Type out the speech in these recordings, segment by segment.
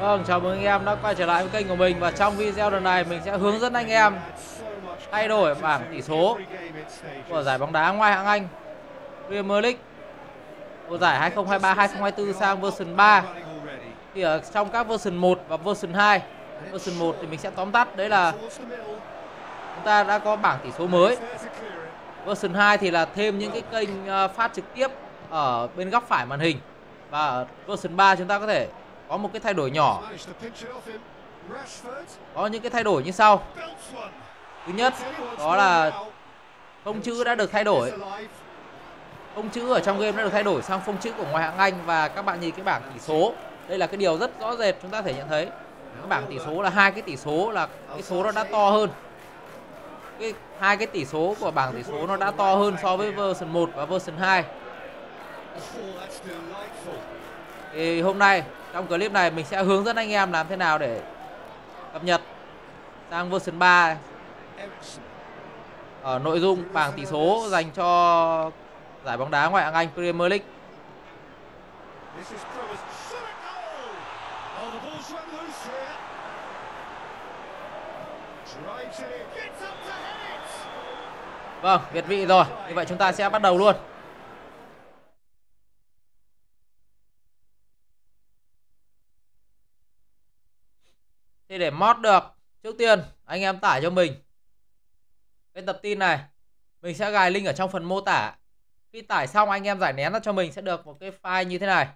Vâng, chào mừng anh em đã quay trở lại với kênh của mình và trong video lần này mình sẽ hướng dẫn anh em thay đổi bảng tỷ số của giải bóng đá ngoại hạng Anh Premier League mùa giải 2023-2024 sang version 3. Thì ở trong các version 1 và version 2, version 1 thì mình sẽ tóm tắt đấy là chúng ta đã có bảng tỷ số mới. Version 2 thì là thêm những cái kênh ờ, phát trực tiếp ở bên góc phải màn hình và version 3 chúng ta có thể có một cái thay đổi nhỏ có những cái thay đổi như sau thứ nhất đó là phông chữ đã được thay đổi phông chữ ở trong game đã được thay đổi sang phông chữ của ngoại hạng anh và các bạn nhìn cái bảng tỷ số đây là cái điều rất rõ rệt chúng ta thể nhận thấy cái bảng tỷ số là hai cái tỷ số là cái số nó đã to hơn cái hai cái tỷ số của bảng tỷ số nó đã to hơn so với version 1 và version 2 thì hôm nay trong clip này mình sẽ hướng dẫn anh em làm thế nào để cập nhật sang version 3 ở nội dung bảng tỷ số dành cho giải bóng đá ngoại hạng Anh Premier League. Vâng, Việt vị rồi. Như vậy chúng ta sẽ bắt đầu luôn. để mod được Trước tiên anh em tải cho mình Cái tập tin này Mình sẽ gài link ở trong phần mô tả Khi tải xong anh em giải nén ra cho mình sẽ được một cái file như thế này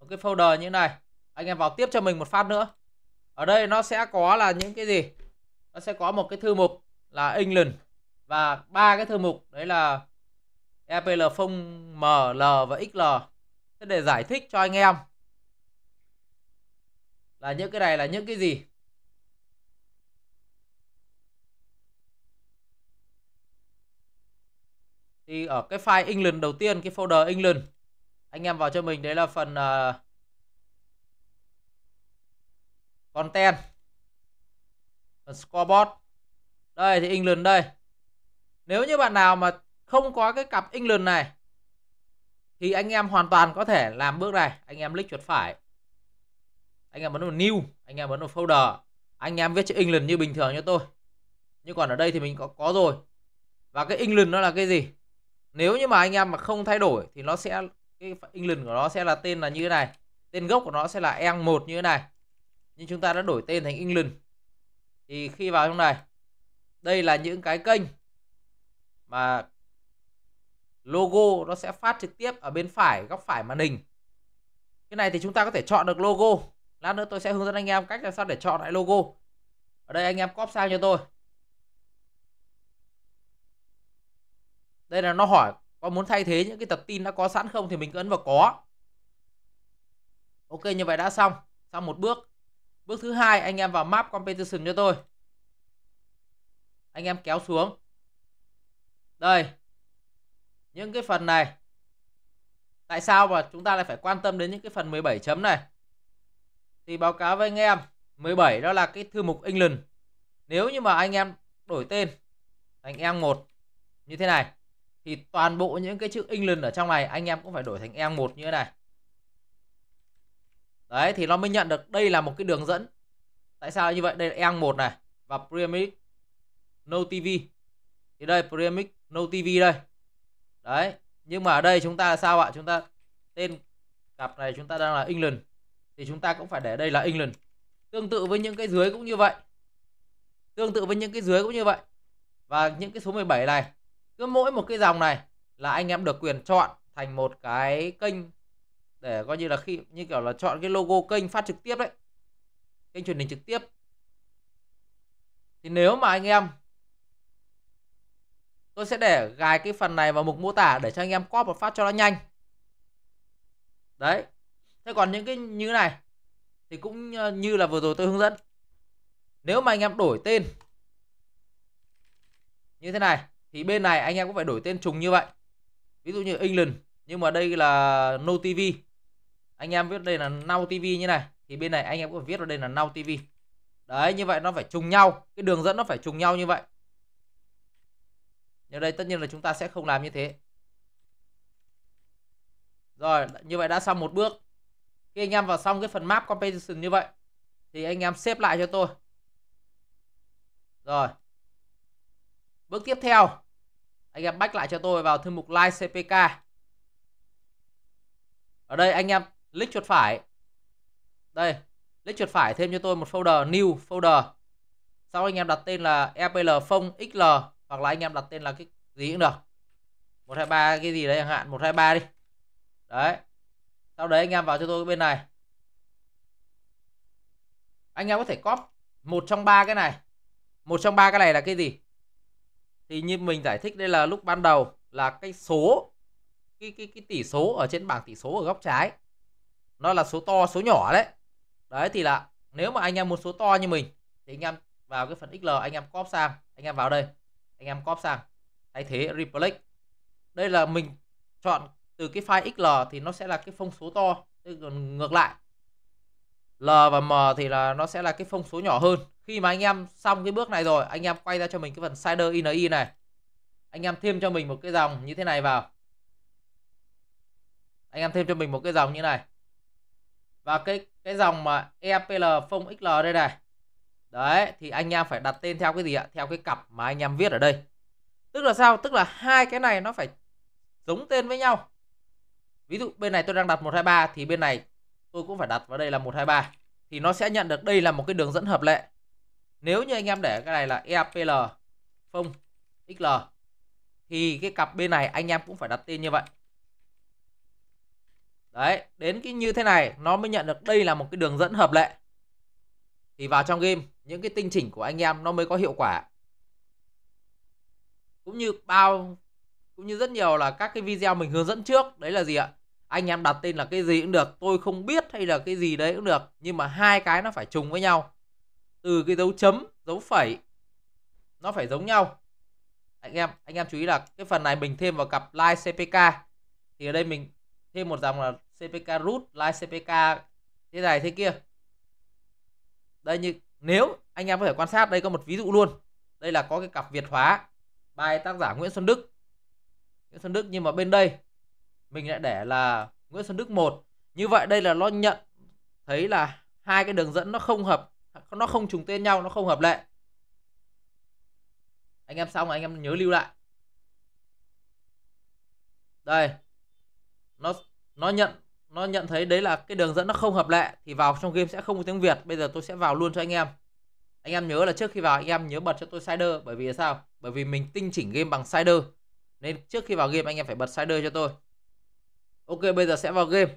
Một cái folder như thế này Anh em vào tiếp cho mình một phát nữa Ở đây nó sẽ có là những cái gì Nó sẽ có một cái thư mục là England Và ba cái thư mục đấy là EPL, phông ML và XL sẽ để giải thích cho anh em là những cái này là những cái gì thì ở cái file England đầu tiên cái folder England anh em vào cho mình đấy là phần uh, content phần scoreboard đây thì England đây nếu như bạn nào mà không có cái cặp England này thì anh em hoàn toàn có thể làm bước này anh em click chuột phải anh em bấm vào new anh em bấm vào folder anh em viết chữ England như bình thường như tôi nhưng còn ở đây thì mình có có rồi và cái England nó là cái gì nếu như mà anh em mà không thay đổi thì nó sẽ cái England của nó sẽ là tên là như thế này tên gốc của nó sẽ là Eng một như thế này nhưng chúng ta đã đổi tên thành England thì khi vào trong này đây là những cái kênh mà logo nó sẽ phát trực tiếp ở bên phải góc phải màn hình cái này thì chúng ta có thể chọn được logo lát nữa tôi sẽ hướng dẫn anh em cách làm sao để chọn lại logo ở đây anh em copy sang cho tôi đây là nó hỏi có muốn thay thế những cái tập tin đã có sẵn không thì mình cứ ấn vào có ok như vậy đã xong xong một bước bước thứ hai anh em vào map competition cho tôi anh em kéo xuống đây những cái phần này tại sao mà chúng ta lại phải quan tâm đến những cái phần 17 chấm này thì báo cáo với anh em 17 đó là cái thư mục England nếu như mà anh em đổi tên thành em 1 như thế này thì toàn bộ những cái chữ England ở trong này anh em cũng phải đổi thành em 1 như thế này đấy thì nó mới nhận được đây là một cái đường dẫn tại sao như vậy đây là em 1 này và Premier League No TV thì đây Premier League No TV đây đấy nhưng mà ở đây chúng ta là sao ạ chúng ta tên cặp này chúng ta đang là England thì chúng ta cũng phải để đây là England tương tự với những cái dưới cũng như vậy tương tự với những cái dưới cũng như vậy và những cái số 17 này cứ mỗi một cái dòng này là anh em được quyền chọn thành một cái kênh để coi như là khi như kiểu là chọn cái logo kênh phát trực tiếp đấy kênh truyền hình trực tiếp thì nếu mà anh em tôi sẽ để gài cái phần này vào mục mô tả để cho anh em copy và phát cho nó nhanh đấy thế còn những cái như này thì cũng ờ, như là vừa rồi tôi hướng dẫn nếu mà anh em đổi tên như thế này thì bên này anh em cũng phải đổi tên trùng như vậy ví dụ như England nhưng mà đây là No TV anh em viết đây là Now TV như này thì bên này anh em cũng viết vào đây là Now TV đấy như vậy nó phải trùng nhau cái đường dẫn nó phải trùng nhau như vậy nhưng đây tất nhiên là chúng ta sẽ không làm như thế rồi như vậy đã xong một bước khi anh em vào xong cái phần map composition như vậy thì anh em xếp lại cho tôi rồi bước tiếp theo anh em bách lại cho tôi vào thư mục live cpk ở đây anh em click chuột phải đây click chuột phải thêm cho tôi một folder new folder sau anh em đặt tên là EPL phong XL hoặc là anh em đặt tên là cái gì cũng được 123 cái gì đấy chẳng hạn 123 đi đấy sau đấy anh em vào cho tôi bên này anh em có thể cóp một trong ba cái này một trong ba cái này là cái gì thì như mình giải thích đây là lúc ban đầu là cái số cái cái cái tỷ số ở trên bảng tỷ số ở góc trái nó là số to số nhỏ đấy đấy thì là nếu mà anh em muốn số to như mình thì anh em vào cái phần xl anh em cóp sang anh em vào đây anh em cóp sang thay thế replace đây là mình chọn từ cái file xl thì nó sẽ là cái phông số to còn ngược lại l và m thì là nó sẽ là cái phông số nhỏ hơn khi mà anh em xong cái bước này rồi anh em quay ra cho mình cái phần slider ini này anh em thêm cho mình một cái dòng như thế này vào anh em thêm cho mình một cái dòng như này và cái cái dòng mà EPL phông XL đây này đấy thì anh em phải đặt tên theo cái gì ạ theo cái cặp mà anh em viết ở đây tức là sao tức là hai cái này nó phải giống tên với nhau Ví dụ bên này tôi đang đặt 123 thì bên này tôi cũng phải đặt vào đây là 123 thì nó sẽ nhận được đây là một cái đường dẫn hợp lệ. Nếu như anh em để cái này là EAPL phông XL thì cái cặp bên này anh em cũng phải đặt tên như vậy. Đấy, đến cái như thế này nó mới nhận được đây là một cái đường dẫn hợp lệ. Thì vào trong game những cái tinh chỉnh của anh em nó mới có hiệu quả. Cũng như bao cũng như rất nhiều là các cái video mình hướng dẫn trước, đấy là gì ạ? anh em đặt tên là cái gì cũng được tôi không biết hay là cái gì đấy cũng được nhưng mà hai cái nó phải trùng với nhau từ cái dấu chấm dấu phẩy nó phải giống nhau anh em anh em chú ý là cái phần này mình thêm vào cặp line cpk thì ở đây mình thêm một dòng là cpk root line cpk thế này thế kia đây như nếu anh em có thể quan sát đây có một ví dụ luôn đây là có cái cặp việt hóa bài tác giả nguyễn xuân đức nguyễn xuân đức nhưng mà bên đây mình lại để là Nguyễn Xuân Đức một như vậy đây là nó nhận thấy là hai cái đường dẫn nó không hợp nó không trùng tên nhau nó không hợp lệ anh em xong anh em nhớ lưu lại đây nó nó nhận nó nhận thấy đấy là cái đường dẫn nó không hợp lệ thì vào trong game sẽ không có tiếng Việt bây giờ tôi sẽ vào luôn cho anh em anh em nhớ là trước khi vào anh em nhớ bật cho tôi sider bởi vì sao bởi vì mình tinh chỉnh game bằng sider nên trước khi vào game anh em phải bật sider cho tôi ok bây giờ sẽ vào game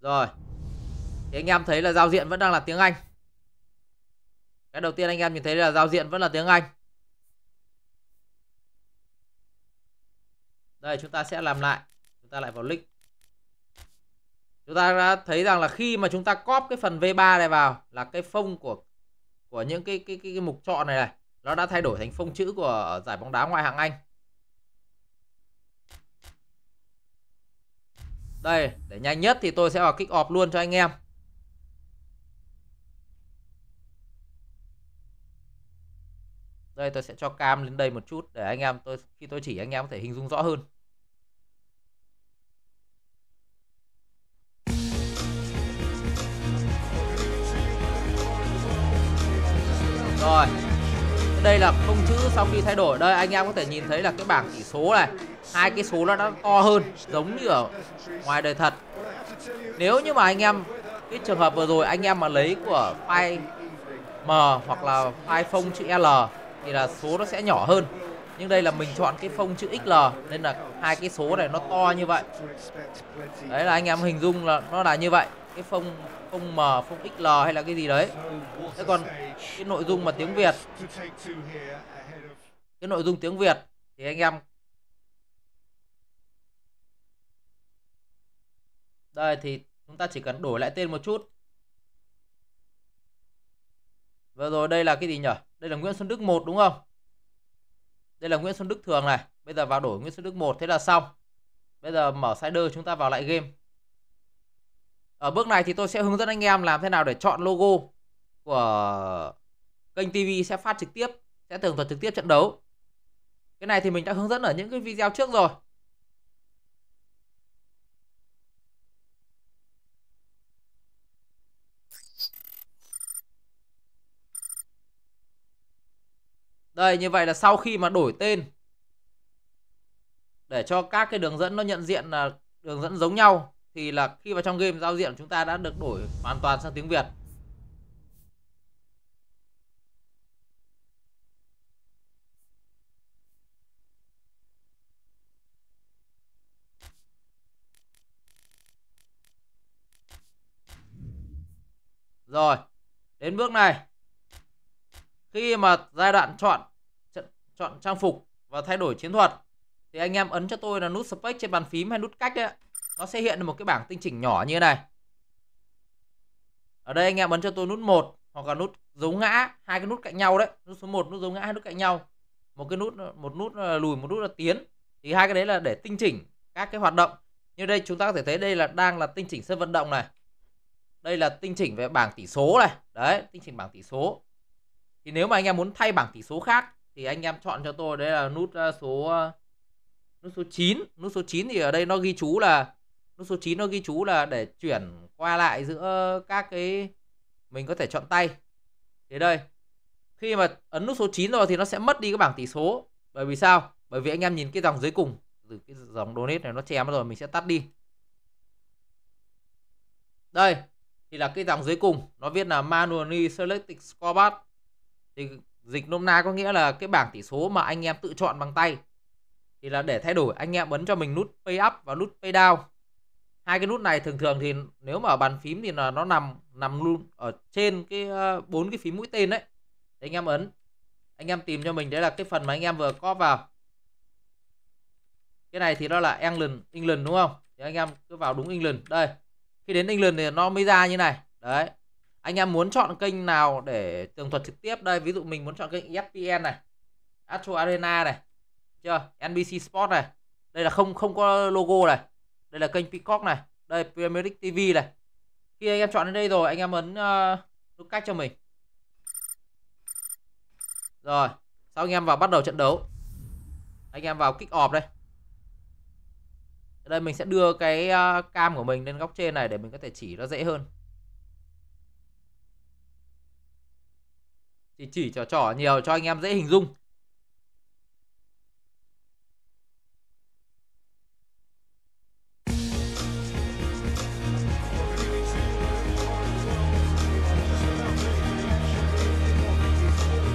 Rồi Thì anh em thấy là giao diện vẫn đang là tiếng Anh Cái đầu tiên anh em nhìn thấy là giao diện vẫn là tiếng Anh Đây chúng ta sẽ làm lại Chúng ta lại vào link chúng ta đã thấy rằng là khi mà chúng ta cóp cái phần V3 này vào là cái phông của của những cái cái cái, cái mục chọn này này nó đã thay đổi thành phông chữ của giải bóng đá ngoại hạng Anh. Đây, để nhanh nhất thì tôi sẽ vào kích off luôn cho anh em. Đây tôi sẽ cho cam lên đây một chút để anh em tôi khi tôi chỉ anh em có thể hình dung rõ hơn. rồi đây là không chữ sau khi thay đổi đây anh em có thể nhìn thấy là cái bảng chỉ số này hai cái số nó đã to hơn giống như ở ngoài đời thật nếu như mà anh em cái trường hợp vừa rồi anh em mà lấy của file m hoặc là file phông chữ l thì là số nó sẽ nhỏ hơn nhưng đây là mình chọn cái phông chữ XL nên là hai cái số này nó to như vậy đấy là anh em hình dung là nó là như vậy cái phông phông M phông XL hay là cái gì đấy thế còn cái nội dung mà tiếng Việt cái nội dung tiếng Việt thì anh em đây thì chúng ta chỉ cần đổi lại tên một chút vừa rồi đây là cái gì nhỉ đây là Nguyễn Xuân Đức một đúng không đây là Nguyễn Xuân Đức thường này. Bây giờ vào đổi Nguyễn Xuân Đức một thế là xong. Bây giờ mở slider chúng ta vào lại game. Ở bước này thì tôi sẽ hướng dẫn anh em làm thế nào để chọn logo của kênh TV sẽ phát trực tiếp, sẽ tường thuật trực tiếp trận đấu. Cái này thì mình đã hướng dẫn ở những cái video trước rồi. Đây như vậy là sau khi mà đổi tên để cho các cái đường dẫn nó nhận diện là đường dẫn giống nhau thì là khi vào trong game giao diện chúng ta đã được đổi hoàn toàn sang tiếng Việt. Rồi, đến bước này khi mà giai đoạn chọn chọn trang phục và thay đổi chiến thuật thì anh em ấn cho tôi là nút space trên bàn phím hay nút cách đấy nó sẽ hiện được một cái bảng tinh chỉnh nhỏ như thế này ở đây anh em ấn cho tôi nút 1 hoặc là nút dấu ngã hai cái nút cạnh nhau đấy nút số 1 nút dấu ngã hai nút cạnh nhau một cái nút một nút là ờ, lùi một nút là tiến thì hai cái đấy là để tinh chỉnh các cái hoạt động như đây chúng ta có thể thấy đây là đang là tinh chỉnh sân vận động này đây là tinh chỉnh về bảng tỷ số này đấy tinh chỉnh bảng tỷ số thì nếu mà anh em muốn thay bảng tỷ số khác thì anh em chọn cho tôi đây là nút ờ, số ờ, nút số 9 nút số 9 thì ở đây nó ghi chú là nút số 9 nó ghi chú là để chuyển qua lại giữa các cái mình có thể chọn tay thế đây khi mà ấn nút số 9 rồi thì nó sẽ mất đi cái bảng tỷ số bởi vì sao bởi vì anh em nhìn cái dòng dưới cùng từ cái dòng donate này nó chém rồi mình sẽ tắt đi đây thì là cái dòng dưới cùng nó viết là manually selected scoreboard thì dịch nôm na có nghĩa là cái bảng tỷ số mà anh em tự chọn bằng tay thì là để thay đổi anh em bấm cho mình nút pay up và nút pay down hai cái nút này thường thường thì nếu mà ở bàn phím thì là nó nằm nằm luôn ở trên cái ờ, bốn cái phím mũi tên đấy anh em ấn anh em tìm cho mình đấy là cái phần mà anh em vừa có vào cái này thì nó là England England đúng không thì anh em cứ vào đúng England đây khi đến England thì nó mới ra như này đấy anh em muốn chọn kênh nào để tường thuật trực tiếp đây ví dụ mình muốn chọn kênh ESPN này Astro Arena này chưa NBC Sport này đây là không không có logo này đây là kênh Peacock này đây Premier League TV này khi anh em chọn đến đây rồi anh em ấn uh, nút cách cho mình rồi sau anh em vào bắt đầu trận đấu anh em vào kích off đây đây mình sẽ đưa cái ờ, cam của mình lên góc trên này để mình có thể chỉ nó dễ hơn thì chỉ trò trỏ nhiều cho anh em dễ hình dung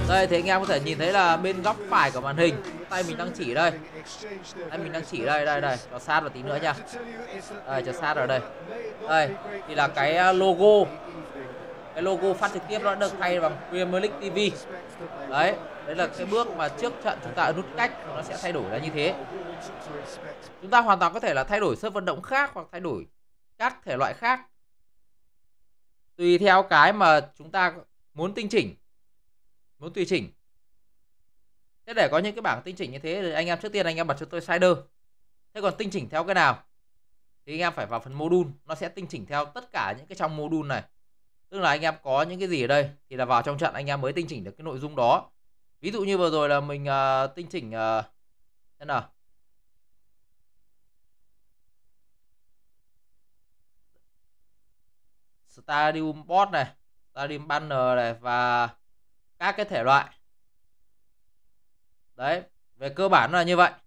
Đây thì anh em có thể nhìn thấy là bên góc phải của màn hình Tay mình đang chỉ đây Tay mình đang chỉ đây đây đây Cho sát vào tí nữa nha Đây cho sát vào đây Đây thì là cái ờ, logo cái logo phát trực tiếp nó được thay bằng Premier League TV đấy đấy là cái bước mà trước trận chúng ta ở nút cách nó sẽ thay đổi ra như thế chúng ta hoàn toàn có thể là thay đổi sơ vận động khác hoặc thay đổi các thể loại khác tùy theo cái mà chúng ta muốn tinh chỉnh muốn tùy chỉnh thế để có những cái bảng tinh chỉnh như thế thì anh em trước tiên anh em bật cho tôi slider thế còn tinh chỉnh theo cái nào thì anh em phải vào phần module nó sẽ tinh chỉnh theo tất cả những cái trong module này tức là anh em có những cái gì ở đây thì là vào trong trận anh em mới tinh chỉnh được cái nội dung đó ví dụ như vừa rồi là mình uh, tinh chỉnh uh, ờ, thế nào Stadium Bot này, Stadium Banner này và các cái thể loại. Đấy, về cơ bản là như vậy.